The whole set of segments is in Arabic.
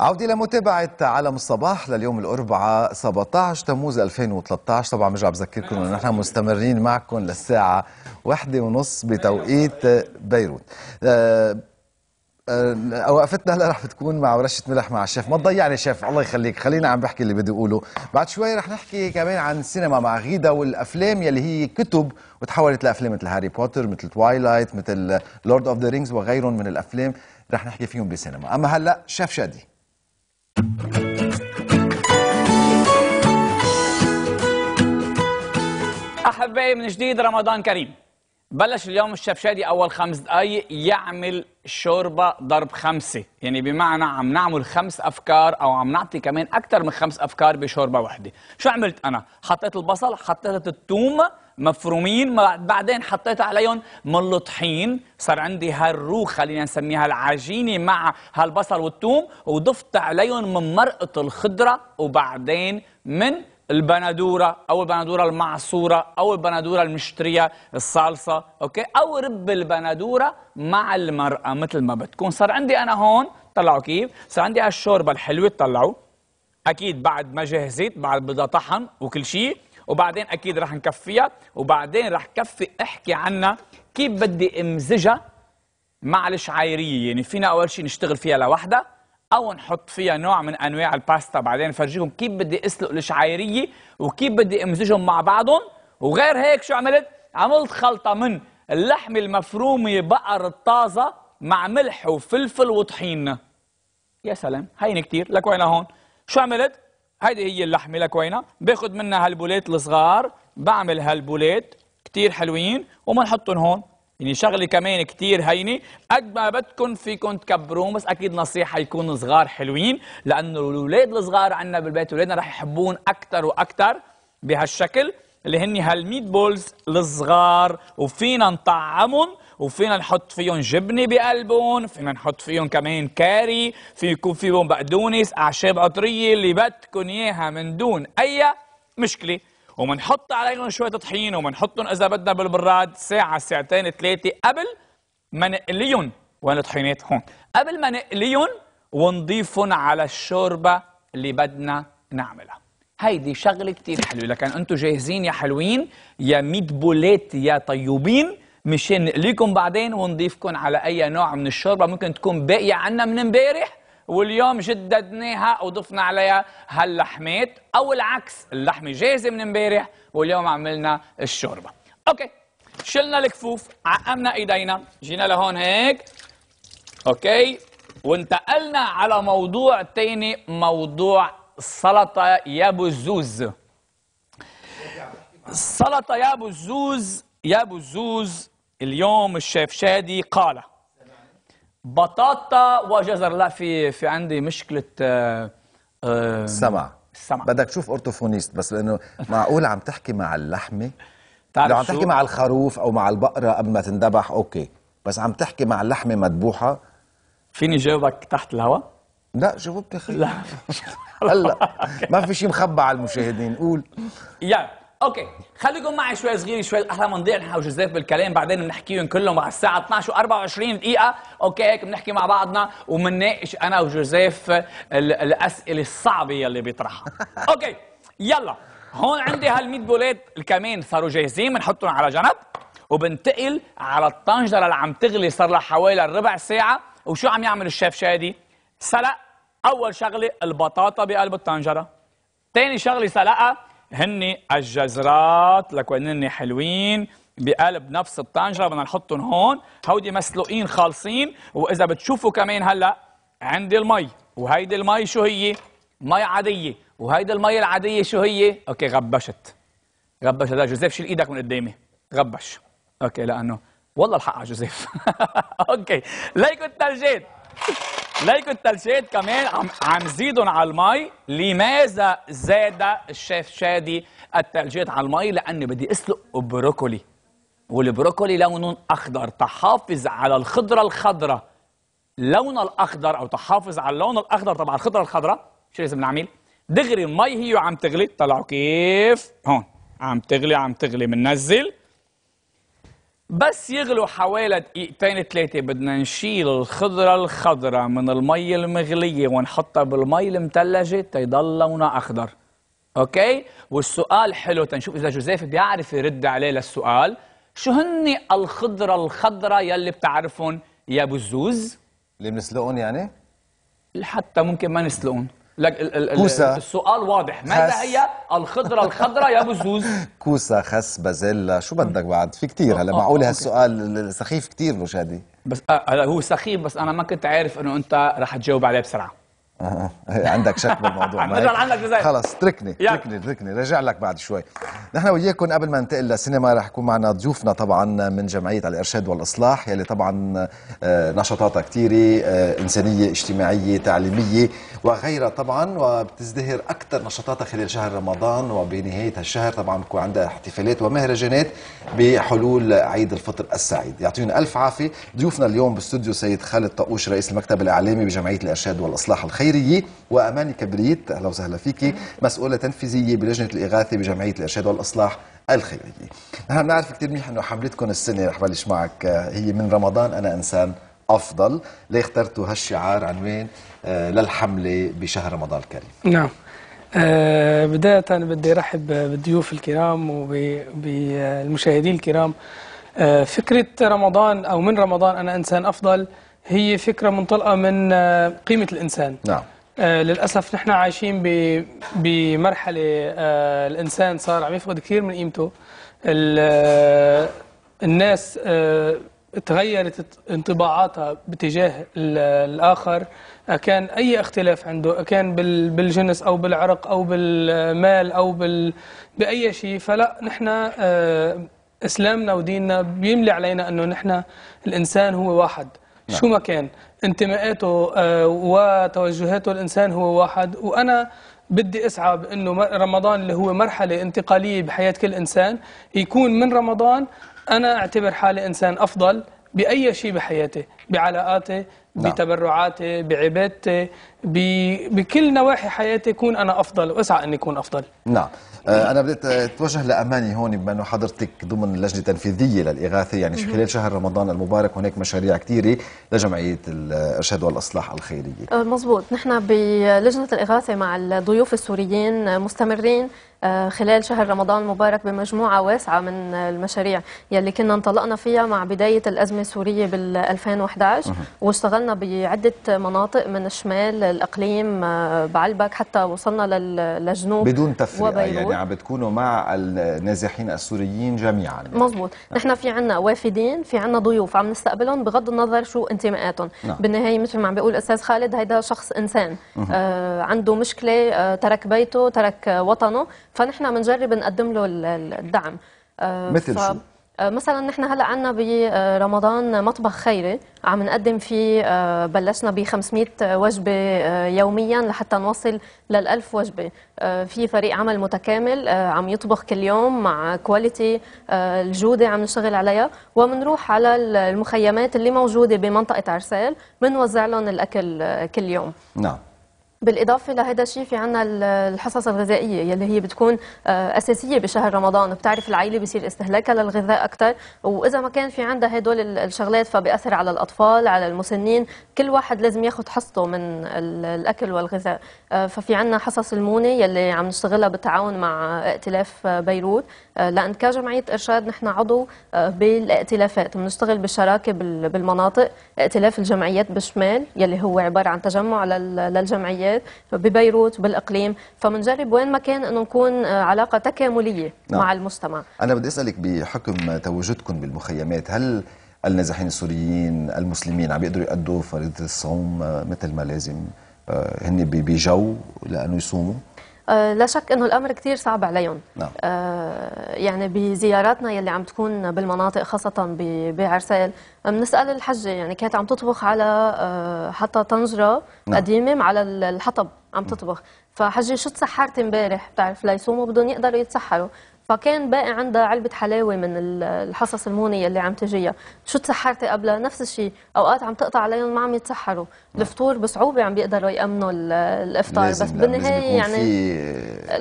عودة إلى متابعة عالم الصباح لليوم الأربعاء 17 تموز 2013 طبعا برجع بذكركم أنه نحن مستمرين معكم للساعة واحدة ونص بتوقيت بيروت آه، آه، وقفتنا هلا رح بتكون مع ورشه ملح مع الشيف ما تضيعني شيف الله يخليك خلينا عم بحكي اللي بدي اقوله بعد شوي رح نحكي كمان عن السينما مع غيدا والافلام يلي هي كتب وتحولت لافلام مثل هاري بوتر مثل توايلايت مثل لورد اوف ذا رينجز وغيرهم من الافلام رح نحكي فيهم بسينما اما هلا شيف شادي أحبائي من جديد رمضان كريم بلش اليوم شادي أول خمس دقايق يعمل شوربة ضرب خمسة يعني بمعنى عم نعمل خمس أفكار أو عم نعطي كمان أكثر من خمس أفكار بشوربة واحدة شو عملت أنا؟ حطيت البصل حطيت التومة مفرومين بعدين حطيت عليهم ملو طحين صار عندي هالروخة اللي نسميها العجينة مع هالبصل والثوم وضفت عليهم من مرقة الخضرة وبعدين من البندوره او البندوره المعصوره او البندوره المشتريه الصلصه اوكي او رب البندوره مع المرقه مثل ما بتكون صار عندي انا هون طلعوا كيف صار عندي هالشوربه الحلوه طلعوا اكيد بعد ما جهزت بعد بدها طحن وكل شيء وبعدين اكيد رح نكفيها وبعدين رح كفي احكي عنها كيف بدي امزجها مع الشعيريه يعني فينا اول شيء نشتغل فيها لوحدها او نحط فيها نوع من انواع الباستا بعدين فرجيكم كيف بدي اسلق الشعيريه وكيف بدي امزجهم مع بعضهم وغير هيك شو عملت عملت خلطه من اللحم المفرومه بقر الطازه مع ملح وفلفل وطحين يا سلام هين كتير لك وين هون شو عملت هيدي هي اللحمه لكوينا باخذ منها هالبوليت الصغار بعمل هالبوليت كتير حلوين وبنحطهم هون يعني شغله كمان كتير هينه قد ما بدكم فيكم تكبروهم بس اكيد نصيحه يكونوا صغار حلوين لانه الاولاد الصغار عندنا بالبيت اولادنا رح يحبون اكثر واكثر بهالشكل اللي هن هالميت بولز الصغار وفينا نطعمهم وفينا نحط فيهم جبنه بقلبهم فينا نحط فيهم كمان كاري في يكون فيهم بقدونس اعشاب عطريه اللي بدكم اياها من دون اي مشكله ومنحط عليهم شويه طحين ومنحطهم اذا بدنا بالبراد ساعه ساعتين ثلاثه قبل ما نقليهم وين الطحينات هون قبل ما نقليهم ونضيفهم على الشوربه اللي بدنا نعملها هيدي شغله كثير حلوه لكن انتم جاهزين يا حلوين يا ميت بولات يا طيوبين مشان نقليكم بعدين ونضيفكم على اي نوع من الشوربه ممكن تكون باقيه عنا من امبارح واليوم جددناها وضفنا عليها هاللحمات او العكس اللحمه جاهزه من امبارح واليوم عملنا الشوربه اوكي شلنا الكفوف عقمنا ايدينا جينا لهون هيك اوكي وانتقلنا على موضوع تاني موضوع سلطه يا ابو الزوز سلطه يا ابو الزوز يا ابو الزوز اليوم الشيف شادي قال بطاطا وجزر لا في في عندي مشكله آه، آه، سمع سمع السمع السمع بدك تشوف اورتوفونيست بس لانه معقول عم تحكي مع اللحمه لو عم تحكي مع الخروف او مع البقره قبل ما تندبح اوكي بس عم تحكي مع اللحمه مذبوحه فيني جاوبك تحت الهواء لا جاوبت اخي لا هلا ما في شيء مخبى على المشاهدين قول يعني اوكي خليكم معي شوي صغير شوي احلى منضيع نحن وجوزيف بالكلام بعدين بنحكيهم كلهم على الساعه 12 و24 دقيقه اوكي هيك بنحكي مع بعضنا ومنناقش انا وجوزيف الاسئله الصعبه يلي بيطرحها اوكي يلا هون عندي هال100 بولات كمان صاروا جاهزين بنحطهم على جنب وبنتقل على الطنجره اللي عم تغلي صار لها حوالي ربع ساعه وشو عم يعمل الشيف شادي سلق اول شغله البطاطا بقلب الطنجره ثاني شغله سلقها هن الجزرات لكونن هن حلوين بقلب نفس الطنجره بدنا نحطهم هون هودي مسلوقين خالصين واذا بتشوفوا كمان هلا عندي المي وهيدي المي شو هي مي عاديه وهيدي المي العاديه شو هي اوكي غبشت غبش هذا جوزيف شيل ايدك من قدامي غبش اوكي لانه والله الحق على جوزيف اوكي ليكو ترجيت ليكو التلشيت كمان عم, عم زيدهم على المي لماذا زاد الشيف شادي التلشيت على المي لاني بدي اسلق بروكولي والبروكولي لونه اخضر تحافظ على الخضره الخضراء لون الاخضر او تحافظ على اللون الاخضر تبع الخضره الخضراء شو لازم نعمل دغري المي هي عم تغلي طلعوا كيف هون عم تغلي عم تغلي بننزل بس يغلوا حوالي دقيقتين ثلاثة بدنا نشيل الخضرة الخضرة من المي المغلية ونحطها بالمي المثلجة تيضل لونها أخضر أوكي؟ والسؤال حلو تنشوف إذا جوزيف بيعرف يرد عليه للسؤال شو هن الخضرة الخضرة يلي بتعرفهم يا أبو اللي بنسلقهم يعني؟ حتى ممكن ما نسلقهم لك ال ال كوسا السؤال واضح ماذا هي الخضرة الخضراء يا أبو الزوز؟ كوسا خس بازيلا شو بدك بعد في كتير آه، هلا آه، معقول هالسؤال آه، سخيف كتير مشادي شادي بس هو سخيف بس أنا ما كنت عارف إنه أنت رح تجاوب عليه بسرعة آه. عندك شك بالموضوع مجال عندك زي خلص اتركني اتركني اتركني رجع لك بعد شوي نحن وياكم قبل ما ننتقل للسينما رح يكون معنا ضيوفنا طبعا من جمعيه الارشاد والاصلاح يلي طبعا آه، نشاطاتها كثيره آه، انسانيه اجتماعيه تعليميه وغيرها طبعا وبتزدهر اكثر نشاطاتها خلال شهر رمضان وبنهايه هالشهر طبعا بكون عندها احتفالات ومهرجانات بحلول عيد الفطر السعيد يعطيهم الف عافيه ضيوفنا اليوم بالاستوديو سيد خالد طقوش رئيس المكتب الاعلامي بجمعيه الارشاد والاصلاح الخيري الجزائري وأماني كبريت أهلا وسهلا فيكي مسؤولة تنفيذية بلجنة الإغاثة بجمعية الإرشاد والإصلاح الخيرية نحن بنعرف كثير منيح أنه حملتكم السنة رح بلش معك هي من رمضان أنا إنسان أفضل ليه اخترتوا هالشعار عنوان آه، للحملة بشهر رمضان الكريم نعم أه بداية بدي أرحب بالضيوف الكرام وبالمشاهدين الكرام آه، فكرة رمضان أو من رمضان أنا إنسان أفضل هي فكرة منطلقة من آه، قيمة الإنسان نعم آه، للأسف نحن عايشين بمرحلة آه، الإنسان صار عم يفقد كثير من قيمته الناس تغيرت انطباعاتها باتجاه الآخر كان أي اختلاف عنده كان بالجنس أو بالعرق أو بالمال أو بال... بأي شيء فلا نحن إسلامنا وديننا بيملي علينا أنه نحن الإنسان هو واحد نعم. شو ما كان انتماءاته آه، وتوجهاته الإنسان هو واحد وأنا بدي اسعى بانه رمضان اللي هو مرحله انتقاليه بحياه كل انسان يكون من رمضان انا اعتبر حالي انسان افضل باي شيء بحياتي بعلاقاتي نعم. بتبرعاتي بعبادتي بكل نواحي حياتي اكون انا افضل واسعى اني اكون افضل نعم آه، انا بديت اتوجه آه، لاماني هون بما انه حضرتك ضمن اللجنه التنفيذيه للاغاثه يعني خلال شهر رمضان المبارك هناك مشاريع كثيره لجمعيه الارشاد والاصلاح الخيريه آه، مزبوط نحن بلجنه الاغاثه مع الضيوف السوريين مستمرين خلال شهر رمضان المبارك بمجموعة واسعة من المشاريع يلي كنا انطلقنا فيها مع بداية الأزمة السورية بال 2011 واشتغلنا بعدة مناطق من الشمال الاقليم آه، بعلبك حتى وصلنا للجنوب بدون تفرقه يعني عم بتكونوا مع النازحين السوريين جميعا يعني. مزبوط نعم. نحن في عنا وافدين في عنا ضيوف عم نستقبلهم بغض النظر شو انتماءاتهم نعم. بالنهايه مثل ما عم بيقول الاستاذ خالد هيدا شخص انسان آه عنده مشكله آه ترك بيته ترك وطنه فنحن بنجرب نقدم له الدعم آه مثل ف... شو مثلا نحن هلا عندنا برمضان مطبخ خيري عم نقدم فيه آه، بلشنا ب 500 وجبه آه، يوميا لحتى نوصل لل 1000 وجبه آه، في فريق عمل متكامل عم يطبخ كل يوم مع كواليتي الجوده عم نشتغل عليها وبنروح على المخيمات اللي موجوده بمنطقه عرسال بنوزع لهم الاكل كل يوم نعم بالإضافة لهذا الشيء في عنا الحصص الغذائية يلي هي بتكون آه، أساسية بشهر رمضان بتعرف العائلة بصير استهلاكها للغذاء أكثر وإذا ما كان في عندها هدول الشغلات فبأثر على الأطفال على المسنين كل واحد لازم ياخذ حصته من الأكل والغذاء آه، ففي عنا حصص المونة يلي عم نشتغلها بالتعاون مع ائتلاف بيروت آه، لأن كجمعية إرشاد نحن عضو بالائتلافات بنشتغل بالشراكة بالمناطق ائتلاف الجمعيات بالشمال يلي هو عبارة عن تجمع للجمعيات الولايات ببيروت وبالاقليم فمنجرب وين ما كان انه نكون آه، علاقه تكامليه نعم. مع المجتمع انا بدي اسالك بحكم تواجدكم بالمخيمات هل النازحين السوريين المسلمين عم يقدروا يؤدوا فريضه الصوم آه، مثل ما لازم آه، هن بجو لانه يصوموا آه، لا شك انه الامر كثير صعب عليهم نعم. آه، يعني بزياراتنا يلي عم تكون بالمناطق خاصه بعرسال بنسال الحجه يعني كانت عم تطبخ على آه، حتى طنجره نعم. قديمه على الحطب عم تطبخ فحجي شو تسحرت امبارح بتعرف ليصوموا بدهم يقدروا يتسحروا فكان باقي عندها علبة حلاوة من الحصص المونية اللي عم تجيها شو تسحرتي قبلها نفس الشيء أوقات عم تقطع عليهم ما عم يتسحروا نعم. الفطور بصعوبة عم بيقدروا يأمنوا الإفطار بس بالنهاية يعني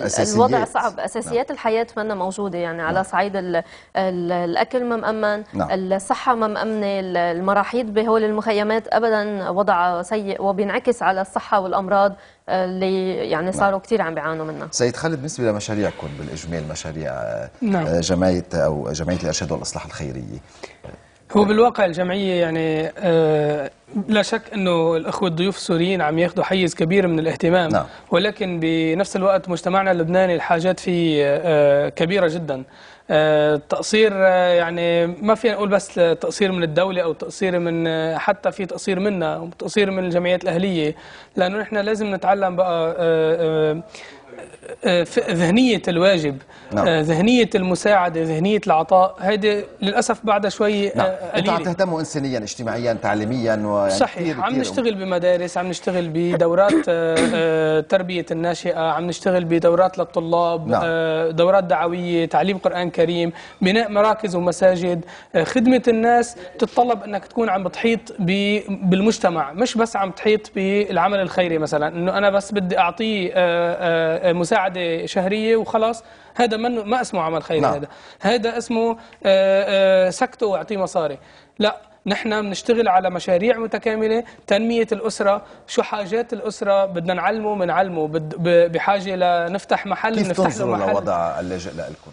في الوضع صعب نعم. أساسيات نعم. الحياة منا موجودة يعني على نعم. صعيد الـ الـ الأكل ما مأمن نعم. الصحة ما مأمنة المراحيض بهول المخيمات أبدا وضعها سيء وبينعكس على الصحة والأمراض اللي يعني نعم. صاروا كثير عم بيعانوا منها سيد خالد بالنسبه لمشاريعكم بالاجمال مشاريع آه، نعم. جمعيه او جمعيه الارشاد والاصلاح الخيريه هو بالواقع الجمعيه يعني آه، لا شك انه الاخوه الضيوف السوريين عم ياخذوا حيز كبير من الاهتمام نعم. ولكن بنفس الوقت مجتمعنا اللبناني الحاجات فيه آه، كبيره جدا آه، تقصير آه، يعني ما فينا نقول بس تقصير من الدولة أو تقصير من آه، حتى في تقصير منا وتقصير من الجمعيات الأهلية لأنه نحن لازم نتعلم بقى آه، ذهنية الواجب آه، نعم. ذهنية المساعدة ذهنية العطاء هذه للأسف بعد شوي آه، نعم. قليلة تهتموا إنسانيا اجتماعيا تعليميا ويعني صحيح كتير عم نشتغل بمدارس عم نشتغل بدورات تربية الناشئة عم نشتغل بدورات للطلاب نعم. دورات دعوية تعليم قرآن كريم بناء مراكز ومساجد خدمة الناس تتطلب أنك تكون عم بتحيط بالمجتمع مش بس عم تحيط بالعمل الخيري مثلا أنه أنا بس بدي أعطيه مساعده شهريه وخلاص هذا من ما اسمه عمل خيري نعم. هذا هذا اسمه آه، آه، سكته واعطيه مصاري لا نحن بنشتغل على مشاريع متكاملة تنمية الأسرة شو حاجات الأسرة بدنا نعلمه بنعلمه بحاجة لنفتح محل كيف نفتح له محل كيف تنظروا لوضع اللاجئ لكم؟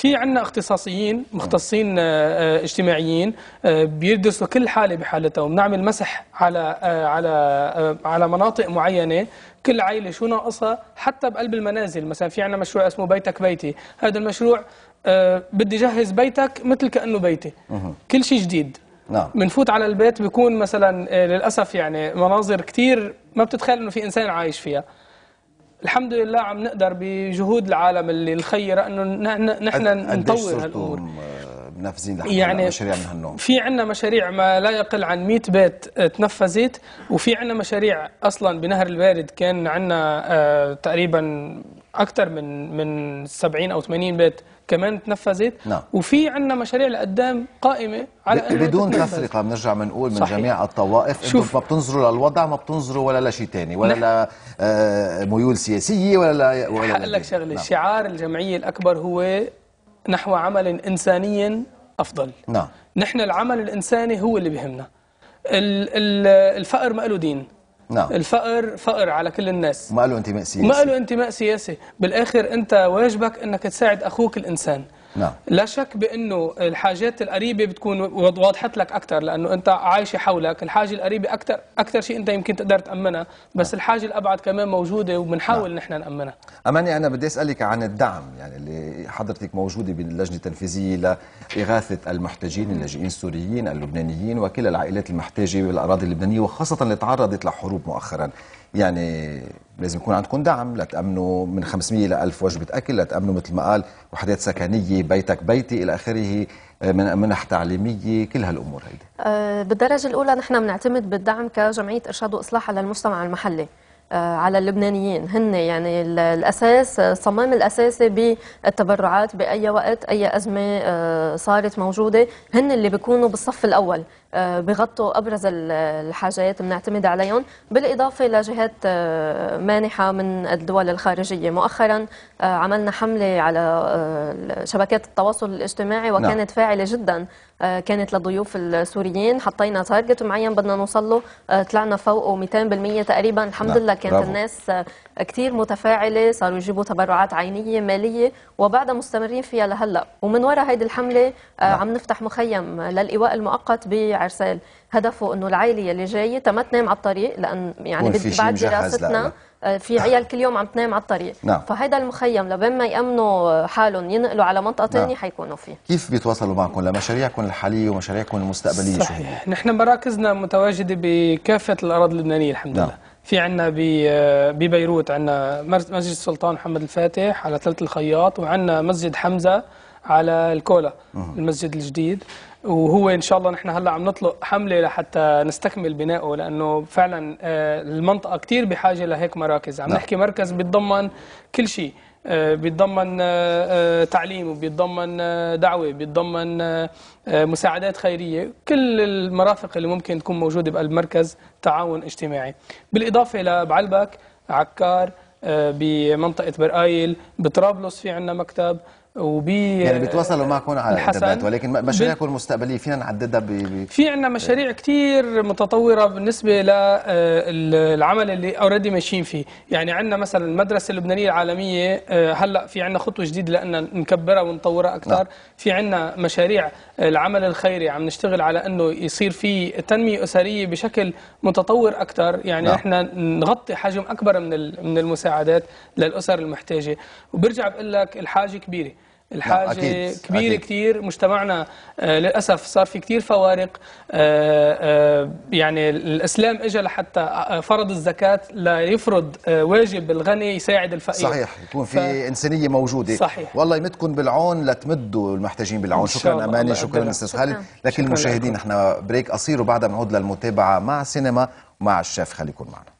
في عندنا اختصاصيين مختصين آه، آه، اجتماعيين آه، بيدرسوا كل حاله بحالتها وبنعمل مسح على على على مناطق معينه كل عائله شو ناقصها حتى بقلب المنازل مثلا في عندنا مشروع اسمه بيتك بيتي هذا المشروع بدي جهز بيتك مثل كانه بيتي كل شيء جديد نعم بنفوت على البيت بيكون مثلا للاسف يعني مناظر كثير ما بتتخيل انه في انسان عايش فيها الحمد لله عم نقدر بجهود العالم اللي الخيرة انه نحن نطور هالامور نافذين لحد يعني مشاريع من هالنوع في عندنا مشاريع ما لا يقل عن 100 بيت آه، تنفذت وفي عندنا مشاريع اصلا بنهر البارد كان عندنا آه، تقريبا اكثر من من 70 او 80 بيت كمان تنفذت نعم. وفي عندنا مشاريع لقدام قائمه على انه بدون تفرقه بنرجع بنقول من من جميع الطوائف انتم ما بتنظروا للوضع ما بتنظروا ولا لشيء ثاني ولا نعم. ل آه، ميول سياسيه ولا لا ولا لك شغله نعم. شعار الجمعيه الاكبر هو نحو عمل إنساني أفضل نعم نحن العمل الإنساني هو اللي بيهمنا الفقر ما له دين نعم الفقر فقر على كل الناس ما له انتماء سياسي ما له انتماء سياسي بالآخر أنت واجبك أنك تساعد أخوك الإنسان نعم. لا شك بانه الحاجات القريبه بتكون وضحت لك اكثر لانه انت عايشه حولك الحاجه القريبه اكثر اكثر شيء انت يمكن تقدر تامنها بس نعم. الحاجه الابعد كمان موجوده وبنحاول نعم. نحن نامنها اماني انا بدي اسالك عن الدعم يعني اللي حضرتك موجوده باللجنه التنفيذيه لاغاثه المحتاجين اللاجئين السوريين اللبنانيين وكل العائلات المحتاجه بالاراضي اللبنانيه وخاصه اللي تعرضت لحروب مؤخرا يعني لازم يكون عندكم دعم لتأمنوا من 500 إلى 1000 وجبة أكل لتأمنوا مثل ما قال وحدات سكنية بيتك بيتي إلى آخره من منح تعليمية كل هالأمور هيدي أه، بالدرجة الأولى نحن بنعتمد بالدعم كجمعية إرشاد وإصلاح على المجتمع المحلي آه، على اللبنانيين هن يعني الأساس الصمام الأساسي بالتبرعات بأي وقت أي أزمة آه، صارت موجودة هن اللي بيكونوا بالصف الأول آه، بغطوا أبرز الحاجات بنعتمد عليهم بالإضافة لجهات مانحة من الدول الخارجية مؤخرا عملنا حملة على شبكات التواصل الاجتماعي نعم. وكانت فاعلة جدا آه، كانت للضيوف السوريين حطينا تارجت معين بدنا نوصل له آه، طلعنا فوقه 200% تقريبا الحمد نعم، لله كانت برافو. الناس آه، كثير متفاعله صاروا يجيبوا تبرعات عينيه ماليه وبعدها مستمرين فيها لهلا ومن وراء هيدي الحمله نعم. عم نفتح مخيم للايواء المؤقت بعرسال هدفه انه العائله اللي جايه ما تنام على الطريق لان يعني بعد دراستنا آه، في عيال كل يوم عم تنام على الطريق نعم. فهيدا المخيم لبين ما يامنوا حالهم ينقلوا على منطقه ثانيه نعم. حيكونوا فيه كيف بيتواصلوا معكم لمشاريعكم الحاليه ومشاريعكم المستقبليه صحيح شو هي؟ نحن مراكزنا متواجده بكافه الاراضي اللبنانيه الحمد نعم. لله في عندنا آه، ببيروت عندنا مسجد السلطان محمد الفاتح على ثلث الخياط وعندنا مسجد حمزة على الكولا المسجد الجديد وهو ان شاء الله نحن هلا عم نطلق حمله لحتى نستكمل بنائه لانه فعلا آه، المنطقه كثير بحاجه لهيك مراكز عم نعم. نحكي مركز بيتضمن كل شيء آه، بيتضمن آه، تعليم وبيتضمن دعوه بيتضمن مساعدات خيريه كل المرافق اللي ممكن تكون موجوده بقلب مركز تعاون اجتماعي بالاضافه لبعلبك عكار بمنطقه برقايل بطرابلس في عندنا مكتب وبي يعني بيتواصلوا آه، معك هون على الانترنت ولكن مشاريعكم المستقبليه فينا نعددها ب... ب... في عندنا مشاريع كثير متطوره بالنسبه للعمل آه، اللي اوريدي ماشيين فيه، يعني عندنا مثلا المدرسه اللبنانيه العالميه آه، هلا في عندنا خطوه جديده لان نكبرها ونطورها اكثر، نعم. في عندنا مشاريع العمل الخيري عم نشتغل على انه يصير في تنميه اسريه بشكل متطور اكثر، يعني نحن نعم. نغطي حجم اكبر من من المساعدات للاسر المحتاجه، وبرجع بقول لك الحاجه كبيره الحاجة أكيد. كبيرة أكيد. كتير مجتمعنا آه، للأسف صار في كتير فوارق آه، آه، يعني الإسلام إجا لحتى فرض الزكاة لا يفرض واجب الغني يساعد الفقير صحيح يكون في ف... إنسانية موجودة صحيح والله يمدكم بالعون لتمدوا المحتاجين بالعون شكرا أماني شكرا أستاذ خالد لكن المشاهدين نحن بريك قصير وبعدها بنعود للمتابعة مع سينما مع الشيف خليكم معنا